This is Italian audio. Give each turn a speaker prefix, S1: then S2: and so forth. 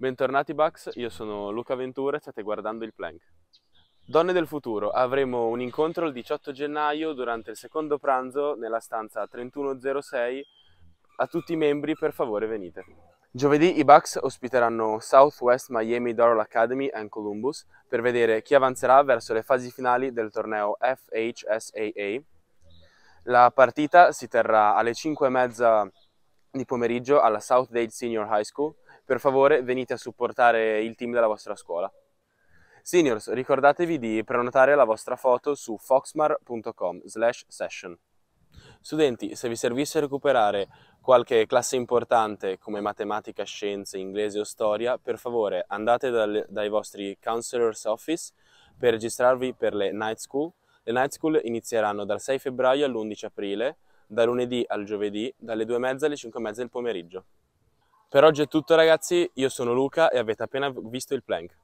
S1: Bentornati Bucks, io sono Luca Ventura e state guardando il Plank. Donne del futuro, avremo un incontro il 18 gennaio durante il secondo pranzo nella stanza 3106. A tutti i membri per favore venite. Giovedì i Bucks ospiteranno Southwest Miami Doral Academy and Columbus per vedere chi avanzerà verso le fasi finali del torneo FHSAA. La partita si terrà alle 5.30 di pomeriggio alla South Dade Senior High School per favore venite a supportare il team della vostra scuola. Seniors, ricordatevi di prenotare la vostra foto su foxmar.com session. Studenti, se vi servisse recuperare qualche classe importante come matematica, scienze, inglese o storia, per favore andate dal, dai vostri counselor's office per registrarvi per le night school. Le night school inizieranno dal 6 febbraio all'11 aprile, da lunedì al giovedì, dalle 2.30 alle 5.30 del pomeriggio. Per oggi è tutto ragazzi, io sono Luca e avete appena visto il plank.